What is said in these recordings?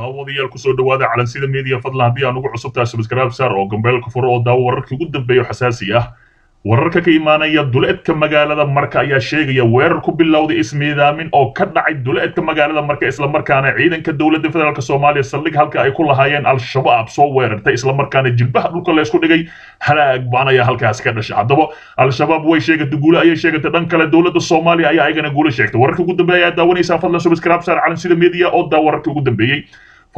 daawadayaal kusoo dhawaada calansida media fadlan haddii aan ugu cusubtahay subscribe sar oo gambeelka furo oo daawo wararkii ugu dambeeyo xasaasi ah wararka ka imaanaya duleedka magaalada marka ayaa sheegaya weerar ku bilowday ismiidaamin oo ka dhacay duleedka magaalada marka islamarkaana ciidanka dowladda federaalk soomaaliya saldhig halka ay ku lahaayeen al-shabaab soo weerartay islamarkaana jilbaha dhulka laysku dhigay halaag baan ayaa halkaas ka dhashay haddaba al-shabaab way sheegatay guule ayay sheegatay dhan kale dowladda soomaaliya ayaa ayagana guule sheegtay wararka ugu dambeeya ayaa daawanaysaa fadlan subscribe saar calan sida media oo daa wararka ugu dambeeyey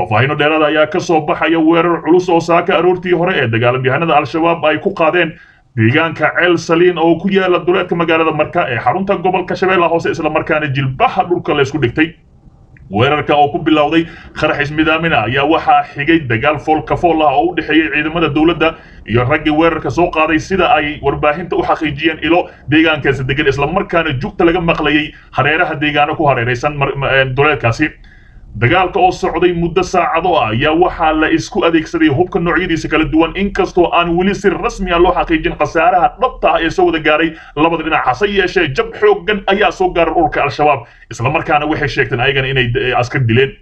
faahfaahino dheeraada ayaa ka soo baxaya weerar culus oo saaka aroortii hore ee dagaalam yahanada al-shabaab ay ku qaadeen deegaanka ceel saliin oo ku yaala duleedka magaalada marka ee xarunta gobolka shabeellaha hoose isla markaana jilbaha dhulka la isku dhigtay weerarka oo ku bilowday qarax ismidaamina ayaa waxaa xigay dagaal foolka fool ah oo u dhexeeyey ciidamada dowladda iyo raggii weerarka soo qaaday sida ay warbaahinta u xaqiijiyeen ilo deegaankaasi degan islamarkaana jugta laga maqlayay hareeraha deegaano ku hareeraysan duleedkaasi dagaalka oo socday muddo saacado ah ayaa waxaa la isku adeegsaday hubka noocyadiisa kala duwan inkastoo aan weli si rasmi ah loo xaqiijin khasaaraha dhabta ah ee soo wada gaaray labada dhinac hase yeeshee jab xooggan ayaa soo gaaray ururka al-shabaab islamarkaana waxay sheegteen ayagana inay askar dileen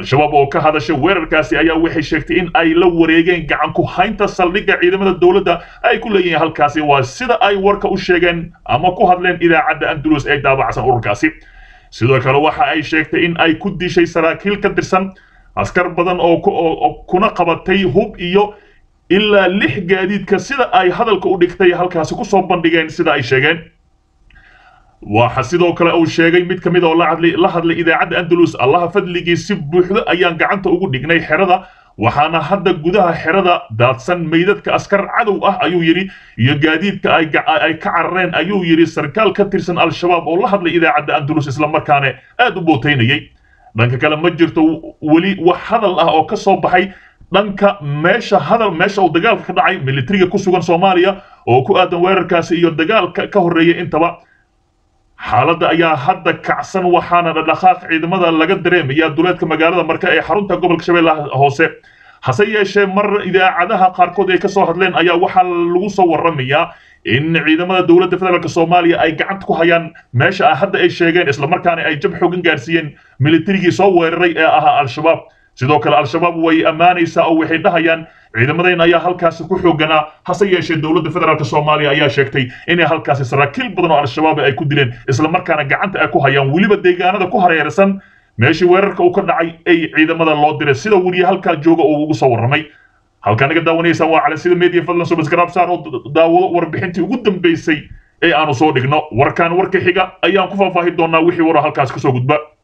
al-shabaab oo ka hadasha weerarkaasi ayaa waxay sheegtay in ay la wareegeen gacan ku haynta saldhigga ciidamada dowladda ay ku leeyihiin halkaasi waa sida ay warka u sheegeen ama ku hadleen idaacadda andulus ee daabacsan ururkaasi sidoo kale waxa ay sheegtay in ay ku dishay saraakiil ka tirsan askar badan oo kuna qabatay hub iyo ilaa lix gaadiidka sida ay hadalka u dhigtay halkaasi ku soo bandhigeen sida ay sheegeen waxa sidoo kale uu sheegay mid ka mid ah oo la hadlay idaacadda andalus allaha fadligii si buuxdo ayaan gacanta ugu dhignay xerada waxaana hadda gudaha xerada daadsan meydadka askar cadow ah ayuu yidhi iyo gaadiidka ay ka carareen ayuu yidhi sarkaal ka tirsan al-shabaab oo la hadlay idaacadda andalus islamarkaane aad u bootaynayey dhanka kale ma jirto weli wax hadal ah oo ka soo baxay dhanka meesha hadal meesha uu dagaalka ka dhacay militariga ku sugan soomaaliya oo ku aadan weerarkaasi iyo dagaalka ka horreeya intaba xaaladda ayaa hadda kacsan waxaana dhadhaqaaq ciidamada laga dareemayaa duleedka magaalada marka ee xarunta gobolka shabeelle hoose hase yeeshee mar idaacadaha qaarkood ay ka soo hadleen ayaa waxaa lagu soo warramayaa in ciidamada dowladda federaalk soomaaliya ay gacanta ku hayaan meesha hadda ay sheegeen isla markaana ay jab xoogan gaarsiiyeen militarigii soo weeraray ee ahaa al-shabaab sidoo kale al-shabaab way ammaanaysaa oo waxay dhahayaan ciidamadeen ayaa halkaasi ku xooganaa hase yeeshee dowladda federaalk soomaaliya ayaa sheegtay inay halkaasi saraakiil badan oo al-shabaab ay ku dileen isla markaana gacanta ay ku hayaan weliba deegaanada ku hareersan meeshii weerarka uu ka dhacay ay ciidamada loo diray sida weliya halkaa jooga uu ugu soo warramay halkaa naga daawanaysaan waa cali sida media fadlan sobas garaabsaar oo daawado warbixintii ugu dambaysay ee aanu soo dhigno warkaan warka xiga ayaan ku faahfaahin doonaa wixii waro halkaas kasoo gudba